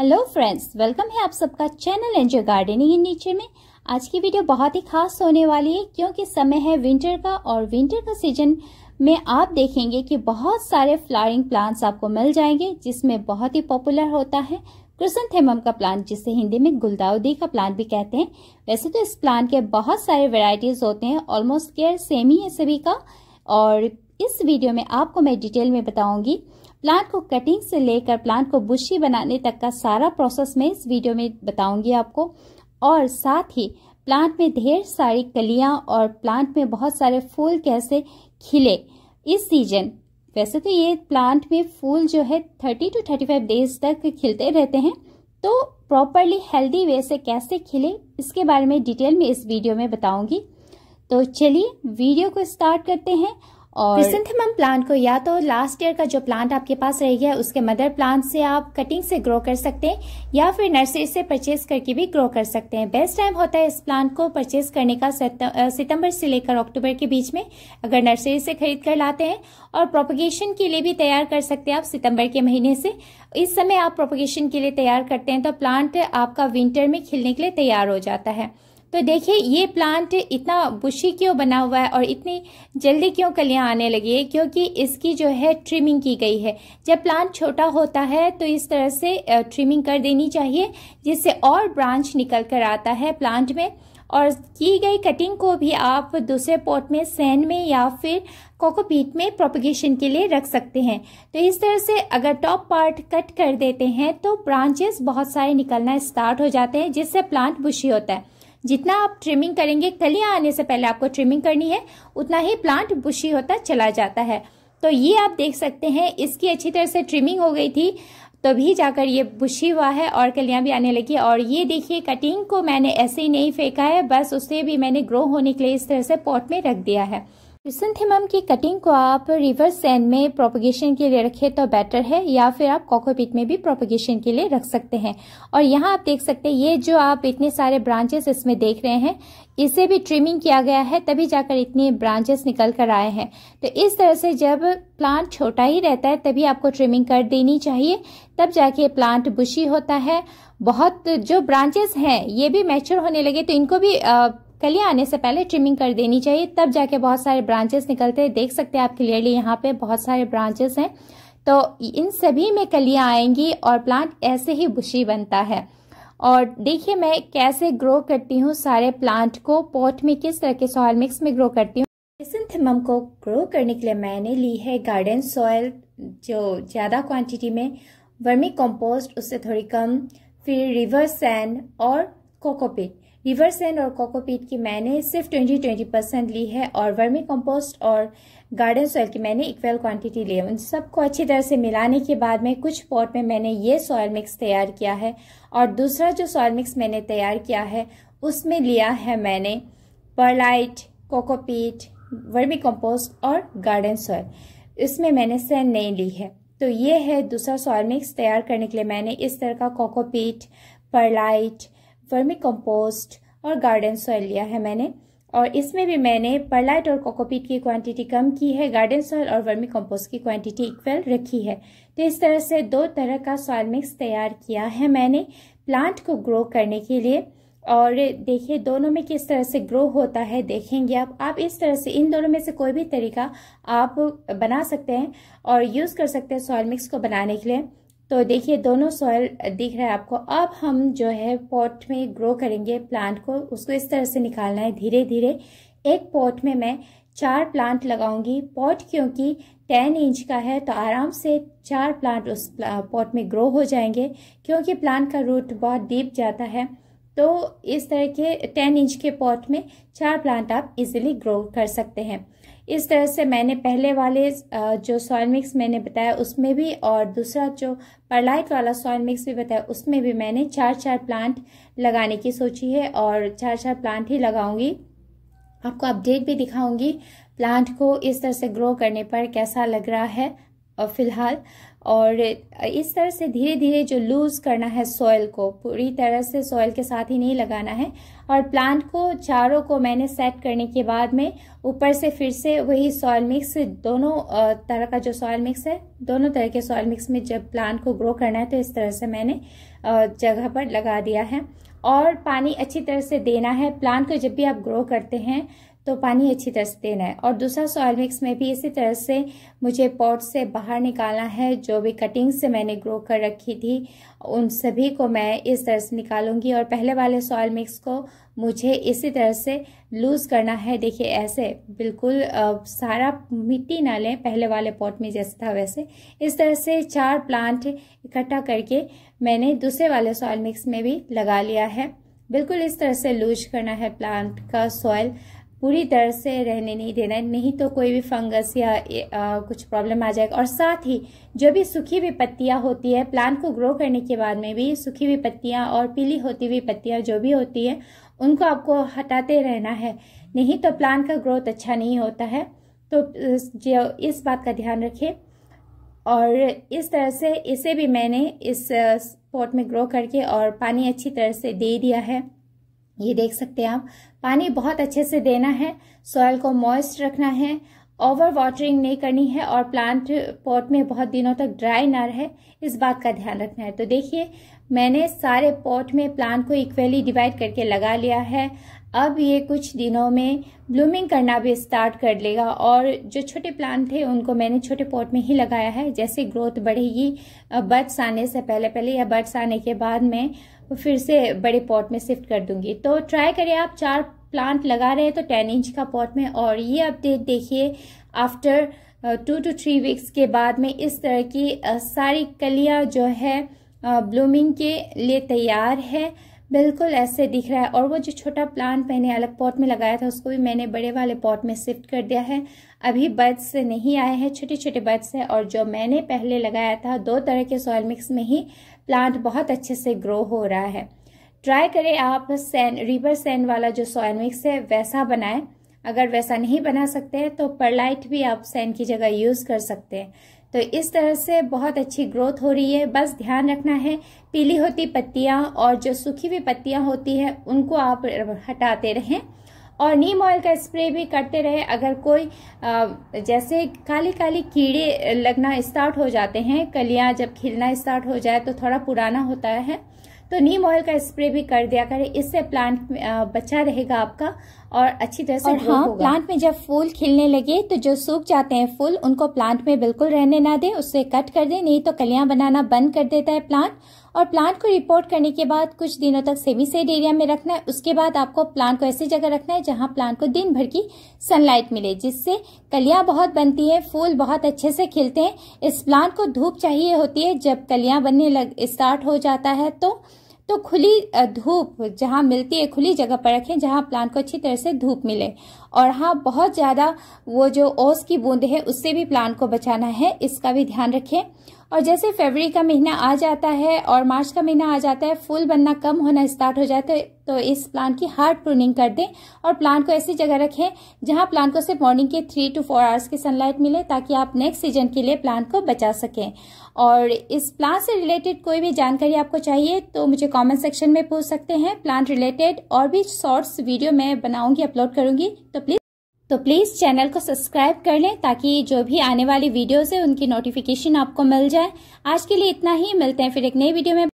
Hello friends welcome है आप सबका channel enjoy gardening in nature में आज की वीडियो बहुत ही खास होने वाली है क्योंकि समय है विंटर का और विंटर का सीजन में आप देखेंगे कि बहुत सारे फ्लावरिंग प्लांट्स आपको मिल जाएंगे जिसमें बहुत ही पॉपुलर होता है क्रिसनथेमम का प्लांट जिसे हिंदी में गुलदाउदी का प्लांट भी कहते हैं वैसे तो इस प्लांट के बहुत सारे वेराइटीज होते हैं ऑलमोस्ट केयर सेम ही है सभी का और इस वीडियो में आपको मैं डिटेल में बताऊंगी प्लांट को कटिंग से लेकर प्लांट को बुशी बनाने तक का सारा प्रोसेस मैं इस वीडियो में बताऊंगी आपको और साथ ही प्लांट में ढेर सारी कलियां और प्लांट में बहुत सारे फूल कैसे खिले इस सीजन वैसे तो ये प्लांट में फूल जो है 30 टू 35 डेज तक खिलते रहते हैं तो प्रॉपरली हेल्दी वे से कैसे खिले इसके बारे में डिटेल में इस वीडियो में बताऊंगी तो चलिए वीडियो को स्टार्ट करते हैं और क्रिसेंथेमम प्लांट को या तो लास्ट ईयर का जो प्लांट आपके पास रह गया है उसके मदर प्लांट से आप कटिंग से ग्रो कर सकते हैं या फिर नर्सरी से परचेज करके भी ग्रो कर सकते हैं बेस्ट टाइम होता है इस प्लांट को परचेज करने का सितंबर से लेकर अक्टूबर के बीच में अगर नर्सरी से खरीद कर लाते हैं और प्रोपोगेशन के लिए भी तैयार कर सकते हैं आप सितंबर के महीने से इस समय आप प्रोपोगेशन के लिए तैयार करते हैं तो प्लांट आपका विंटर में खिलने के लिए तैयार हो जाता है तो देखिए ये प्लांट इतना बुशी क्यों बना हुआ है और इतनी जल्दी क्यों कलियां आने लगी है क्योंकि इसकी जो है ट्रिमिंग की गई है जब प्लांट छोटा होता है तो इस तरह से ट्रिमिंग कर देनी चाहिए जिससे और ब्रांच निकल कर आता है प्लांट में और की गई कटिंग को भी आप दूसरे पॉट में सैन में या फिर कोकोपीट में प्रोपगेशन के लिए रख सकते हैं तो इस तरह से अगर टॉप पार्ट कट कर देते हैं तो ब्रांचेस बहुत सारे निकलना स्टार्ट हो जाते हैं जिससे प्लांट बुशी होता है जितना आप ट्रिमिंग करेंगे कलिया आने से पहले आपको ट्रिमिंग करनी है उतना ही प्लांट बुशी होता चला जाता है तो ये आप देख सकते हैं इसकी अच्छी तरह से ट्रिमिंग हो गई थी तभी तो जाकर ये बुशी हुआ है और कलियां भी आने लगी और ये देखिए कटिंग को मैंने ऐसे ही नहीं फेंका है बस उसे भी मैंने ग्रो होने के लिए इस तरह से पॉट में रख दिया है क्रिसेंथेमम की कटिंग को आप रिवर्स सैन में प्रोपोगेशन के लिए रखें तो बेटर है या फिर आप कॉकोपिट में भी प्रोपोगेशन के लिए रख सकते हैं और यहाँ आप देख सकते हैं ये जो आप इतने सारे ब्रांचेस इसमें देख रहे हैं इसे भी ट्रिमिंग किया गया है तभी जाकर इतने ब्रांचेस निकल कर आए हैं तो इस तरह से जब प्लांट छोटा ही रहता है तभी आपको ट्रिमिंग कर देनी चाहिए तब जाके प्लांट बुशी होता है बहुत जो ब्रांचेस हैं ये भी मैच्योर होने लगे तो इनको भी आ, कलियाँ आने से पहले ट्रिमिंग कर देनी चाहिए तब जाके बहुत सारे ब्रांचेस निकलते हैं देख सकते हैं आप क्लियरली यहाँ पे बहुत सारे ब्रांचेस हैं तो इन सभी में कलिया आएंगी और प्लांट ऐसे ही बुशी बनता है और देखिए मैं कैसे ग्रो करती हूँ सारे प्लांट को पॉट में किस तरह के सॉयल मिक्स में ग्रो करती हूँ एसेंथेमम को ग्रो करने के लिए मैंने ली है गार्डन सॉयल जो ज़्यादा क्वांटिटी में वर्मी कंपोस्ट उससे थोड़ी कम फिर रिवर सैंड और कोकोपीट रिवर सेंड और कोकोपीट की मैंने सिर्फ ट्वेंटी ट्वेंटी परसेंट ली है और वर्मी कंपोस्ट और गार्डन सॉयल की मैंने इक्वल क्वांटिटी ली है उन सबको अच्छी तरह से मिलाने के बाद में कुछ पॉट में मैंने ये सॉयल मिक्स तैयार किया है और दूसरा जो सॉयल मिक्स मैंने तैयार किया है उसमें लिया है मैंने परलाइट कोकोपीट वर्मी कंपोस्ट और गार्डन सॉयल इसमें मैंने सैन नहीं ली है तो ये है दूसरा सॉयल मिक्स तैयार करने के लिए मैंने इस तरह का कोकोपीट परलाइट वर्मी कंपोस्ट और गार्डन सॉयल लिया है मैंने और इसमें भी मैंने परलाइट और कोकोपीट की क्वांटिटी कम की है गार्डन सॉयल और वर्मी कंपोस्ट की क्वांटिटी इक्वल रखी है तो इस तरह से दो तरह का सॉयल मिक्स तैयार किया है मैंने प्लांट को ग्रो करने के लिए और देखिए दोनों में किस तरह से ग्रो होता है देखेंगे आप आप इस तरह से इन दोनों में से कोई भी तरीका आप बना सकते हैं और यूज़ कर सकते हैं सॉयल मिक्स को बनाने के लिए तो देखिए दोनों सॉयल दिख रहा है आपको अब हम जो है पॉट में ग्रो करेंगे प्लांट को उसको इस तरह से निकालना है धीरे धीरे एक पॉट में मैं चार प्लांट लगाऊंगी पॉट क्योंकि टेन इंच का है तो आराम से चार प्लांट उस पॉट में ग्रो हो जाएंगे क्योंकि प्लांट का रूट बहुत डीप जाता है तो इस तरह के टेन इंच के पॉट में चार प्लांट आप इजीली ग्रो कर सकते हैं इस तरह से मैंने पहले वाले जो सॉयल मिक्स मैंने बताया उसमें भी और दूसरा जो परलाइट वाला सॉयल मिक्स भी बताया उसमें भी मैंने चार चार प्लांट लगाने की सोची है और चार चार प्लांट ही लगाऊंगी आपको अपडेट भी दिखाऊंगी प्लांट को इस तरह से ग्रो करने पर कैसा लग रहा है फ़िलहाल और इस तरह से धीरे धीरे जो लूज़ करना है सॉयल को पूरी तरह से सॉयल के साथ ही नहीं लगाना है और प्लांट को चारों को मैंने सेट करने के बाद में ऊपर से फिर से वही सॉयल मिक्स दोनों तरह का जो सॉयल मिक्स है दोनों तरह के सॉयल मिक्स में जब प्लांट को ग्रो करना है तो इस तरह से मैंने जगह पर लगा दिया है और पानी अच्छी तरह से देना है प्लांट को जब भी आप ग्रो करते हैं तो पानी अच्छी तरह से देना है और दूसरा सॉयल मिक्स में भी इसी तरह से मुझे पॉट से बाहर निकालना है जो भी कटिंग से मैंने ग्रो कर रखी थी उन सभी को मैं इस तरह से निकालूंगी और पहले वाले सॉयल मिक्स को मुझे इसी तरह से लूज़ करना है देखिए ऐसे बिल्कुल सारा मिट्टी ना लें पहले वाले पॉट में जैसे था वैसे इस तरह से चार प्लांट इकट्ठा करके मैंने दूसरे वाले सॉयल मिक्स में भी लगा लिया है बिल्कुल इस तरह से लूज करना है प्लांट का सॉयल पूरी तरह से रहने नहीं देना है नहीं तो कोई भी फंगस या आ, कुछ प्रॉब्लम आ जाएगा और साथ ही जो भी सूखी हुई पत्तियाँ होती है प्लांट को ग्रो करने के बाद में भी सूखी हुई पत्तियाँ और पीली होती हुई पत्तियाँ जो भी होती है उनको आपको हटाते रहना है नहीं तो प्लांट का ग्रोथ अच्छा नहीं होता है तो जो इस बात का ध्यान रखें और इस तरह से इसे भी मैंने इस पॉट में ग्रो करके और पानी अच्छी तरह से दे दिया है ये देख सकते हैं आप पानी बहुत अच्छे से देना है सॉयल को मॉइस्ट रखना है ओवर वाटरिंग नहीं करनी है और प्लांट पॉट में बहुत दिनों तक ड्राई ना रहे इस बात का ध्यान रखना है तो देखिए मैंने सारे पॉट में प्लांट को इक्वली डिवाइड करके लगा लिया है अब ये कुछ दिनों में ब्लूमिंग करना भी स्टार्ट कर लेगा और जो छोटे प्लांट थे उनको मैंने छोटे पॉट में ही लगाया है जैसे ग्रोथ बढ़ेगी बर्ड्स आने से पहले पहले या बर्ड्स आने के बाद में फिर से बड़े पॉट में शिफ्ट कर दूंगी तो ट्राई करें आप चार प्लांट लगा रहे हैं तो टेन इंच का पॉट में और ये अपडेट देखिए after two to three weeks के बाद में इस तरह की uh, सारी कलियां जो है ब्लूमिंग uh, के लिए तैयार है बिल्कुल ऐसे दिख रहा है और वो जो छोटा प्लांट मैंने अलग पॉट में लगाया था उसको भी मैंने बड़े वाले पॉट में शिफ्ट कर दिया है अभी बर्ड्स नहीं आए हैं छोटे छोटे बर्ड्स हैं और जो मैंने पहले लगाया था दो तरह के सॉयल मिक्स में ही प्लांट बहुत अच्छे से ग्रो हो रहा है ट्राई करें आप सैन रिवर सैन वाला जो सॉयल मिक्स है वैसा बनाएं अगर वैसा नहीं बना सकते हैं तो परलाइट भी आप सैन की जगह यूज़ कर सकते हैं तो इस तरह से बहुत अच्छी ग्रोथ हो रही है बस ध्यान रखना है पीली होती पत्तियां और जो सूखी हुई पत्तियाँ होती हैं उनको आप हटाते रहें और नीम ऑयल का स्प्रे भी करते रहे अगर कोई जैसे काली काली कीड़े लगना स्टार्ट हो जाते हैं कलियां जब खिलना स्टार्ट हो जाए तो थोड़ा पुराना होता है तो नीम ऑयल का स्प्रे भी कर दिया करें इससे प्लांट बचा रहेगा आपका और अच्छी तरह से और हाँ होगा। प्लांट में जब फूल खिलने लगे तो जो सूख जाते हैं फूल उनको प्लांट में बिल्कुल रहने ना दें उससे कट कर दें नहीं तो कलियां बनाना बंद कर देता है प्लांट और प्लांट को रिपोर्ट करने के बाद कुछ दिनों तक सेमी सेड एरिया में रखना है उसके बाद आपको प्लांट को ऐसी जगह रखना है जहाँ प्लांट को दिन भर की सनलाइट मिले जिससे कलियां बहुत बनती है फूल बहुत अच्छे से खिलते हैं इस प्लांट को धूप चाहिए होती है जब कलियां बनने लग स्टार्ट हो जाता है तो तो खुली धूप जहाँ मिलती है खुली जगह पर रखें जहाँ प्लांट को अच्छी तरह से धूप मिले और हाँ बहुत ज़्यादा वो जो ओस की बूंद है उससे भी प्लांट को बचाना है इसका भी ध्यान रखें और जैसे फरवरी का महीना आ जाता है और मार्च का महीना आ जाता है फूल बनना कम होना स्टार्ट हो जाता है तो इस प्लांट की हार्ड प्रूनिंग कर दें और प्लांट को ऐसी जगह रखें जहां प्लांट को सिर्फ मॉर्निंग के थ्री टू फोर आवर्स की सनलाइट मिले ताकि आप नेक्स्ट सीजन के लिए प्लांट को बचा सकें और इस प्लांट से रिलेटेड कोई भी जानकारी आपको चाहिए तो मुझे कॉमेंट सेक्शन में पूछ सकते हैं प्लांट रिलेटेड और भी शॉर्ट्स वीडियो मैं बनाऊंगी अपलोड करूंगी तो प्लीज तो प्लीज़ चैनल को सब्सक्राइब कर लें ताकि जो भी आने वाली वीडियोज़ है उनकी नोटिफिकेशन आपको मिल जाए आज के लिए इतना ही मिलते हैं फिर एक नई वीडियो में